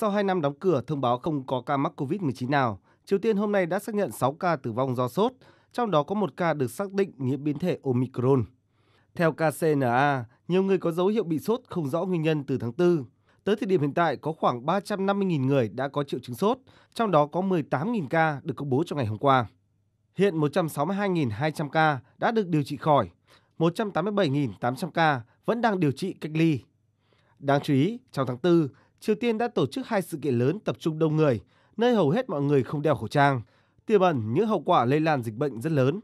Sau 2 năm đóng cửa, thông báo không có ca mắc COVID-19 nào, Triều Tiên hôm nay đã xác nhận 6 ca tử vong do sốt, trong đó có một ca được xác định nhiễm biến thể Omicron. Theo KCNA, nhiều người có dấu hiệu bị sốt không rõ nguyên nhân từ tháng 4. Tới thời điểm hiện tại, có khoảng 350.000 người đã có triệu chứng sốt, trong đó có 18.000 ca được công bố trong ngày hôm qua. Hiện 162.200 ca đã được điều trị khỏi, 187.800 ca vẫn đang điều trị cách ly. Đáng chú ý, trong tháng 4, Triều Tiên đã tổ chức hai sự kiện lớn tập trung đông người, nơi hầu hết mọi người không đeo khẩu trang, tiềm ẩn những hậu quả lây lan dịch bệnh rất lớn.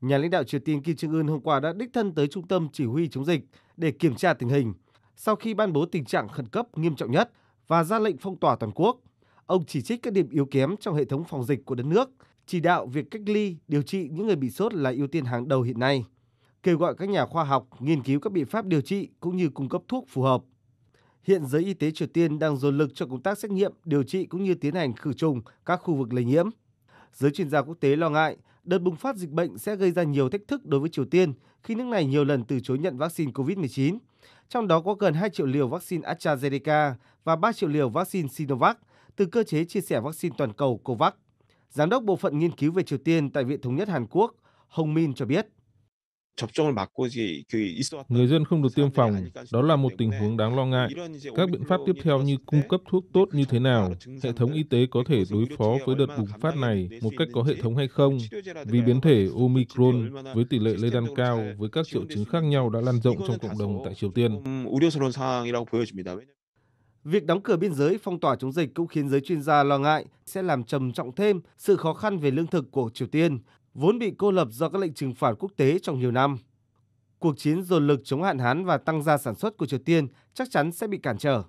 Nhà lãnh đạo Triều Tiên Kim Jong Un hôm qua đã đích thân tới trung tâm chỉ huy chống dịch để kiểm tra tình hình sau khi ban bố tình trạng khẩn cấp nghiêm trọng nhất và ra lệnh phong tỏa toàn quốc. Ông chỉ trích các điểm yếu kém trong hệ thống phòng dịch của đất nước, chỉ đạo việc cách ly, điều trị những người bị sốt là ưu tiên hàng đầu hiện nay kêu gọi các nhà khoa học nghiên cứu các biện pháp điều trị cũng như cung cấp thuốc phù hợp hiện giới y tế Triều Tiên đang dồn lực cho công tác xét nghiệm, điều trị cũng như tiến hành khử trùng các khu vực lây nhiễm. Giới chuyên gia quốc tế lo ngại đợt bùng phát dịch bệnh sẽ gây ra nhiều thách thức đối với Triều Tiên khi nước này nhiều lần từ chối nhận vaccine COVID-19. Trong đó có gần 2 triệu liều vaccine AstraZeneca và 3 triệu liều vaccine Sinovac từ cơ chế chia sẻ vaccine toàn cầu COVAX. Giám đốc Bộ phận Nghiên cứu về Triều Tiên tại Viện Thống nhất Hàn Quốc, Hồng Min cho biết. Người dân không được tiêm phòng, đó là một tình huống đáng lo ngại. Các biện pháp tiếp theo như cung cấp thuốc tốt như thế nào, hệ thống y tế có thể đối phó với đợt bùng phát này một cách có hệ thống hay không, vì biến thể Omicron với tỷ lệ lây lan cao với các triệu chứng khác nhau đã lan rộng trong cộng đồng tại Triều Tiên. Việc đóng cửa biên giới phong tỏa chống dịch cũng khiến giới chuyên gia lo ngại sẽ làm trầm trọng thêm sự khó khăn về lương thực của Triều Tiên vốn bị cô lập do các lệnh trừng phạt quốc tế trong nhiều năm. Cuộc chiến dồn lực chống hạn hán và tăng gia sản xuất của Triều Tiên chắc chắn sẽ bị cản trở.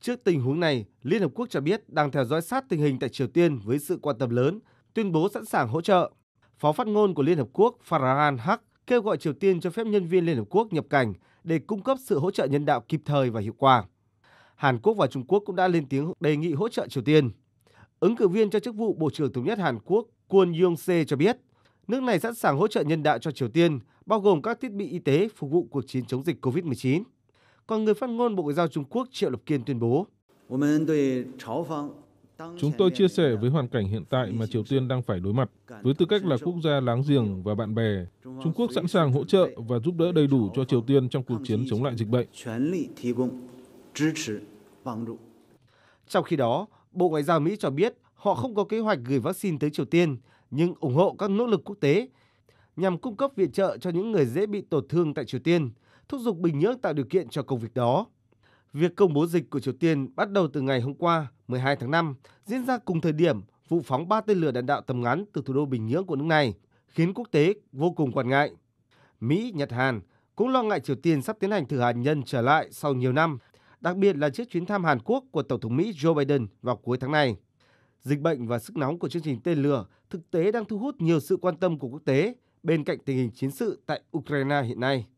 Trước tình huống này, Liên Hợp Quốc cho biết đang theo dõi sát tình hình tại Triều Tiên với sự quan tâm lớn, tuyên bố sẵn sàng hỗ trợ. Phó phát ngôn của Liên Hợp Quốc Farhan Haq kêu gọi Triều Tiên cho phép nhân viên Liên Hợp Quốc nhập cảnh để cung cấp sự hỗ trợ nhân đạo kịp thời và hiệu quả. Hàn Quốc và Trung Quốc cũng đã lên tiếng đề nghị hỗ trợ Triều Tiên. Ứng cử viên cho chức vụ Bộ trưởng Thống nhất Hàn Quốc Kwon Yong-se cho biết, nước này sẵn sàng hỗ trợ nhân đạo cho Triều Tiên, bao gồm các thiết bị y tế phục vụ cuộc chiến chống dịch COVID-19. Còn người phát ngôn Bộ Ngoại giao Trung Quốc Triệu Lập Kiên tuyên bố, Chúng tôi chia sẻ với hoàn cảnh hiện tại mà Triều Tiên đang phải đối mặt. Với tư cách là quốc gia láng giềng và bạn bè, Trung Quốc sẵn sàng hỗ trợ và giúp đỡ đầy đủ cho Triều Tiên trong cuộc chiến chống lại dịch bệnh. Trong khi đó, Bộ Ngoại giao Mỹ cho biết Họ không có kế hoạch gửi vaccine tới Triều Tiên, nhưng ủng hộ các nỗ lực quốc tế nhằm cung cấp viện trợ cho những người dễ bị tổn thương tại Triều Tiên, thúc giục Bình Nhưỡng tạo điều kiện cho công việc đó. Việc công bố dịch của Triều Tiên bắt đầu từ ngày hôm qua, 12 tháng 5, diễn ra cùng thời điểm vụ phóng ba tên lửa đạn đạo tầm ngắn từ thủ đô Bình Nhưỡng của nước này, khiến quốc tế vô cùng quan ngại. Mỹ, Nhật, Hàn cũng lo ngại Triều Tiên sắp tiến hành thử hạt nhân trở lại sau nhiều năm, đặc biệt là trước chuyến thăm Hàn Quốc của Tổng thống Mỹ Joe Biden vào cuối tháng này. Dịch bệnh và sức nóng của chương trình tên lửa thực tế đang thu hút nhiều sự quan tâm của quốc tế bên cạnh tình hình chiến sự tại Ukraine hiện nay.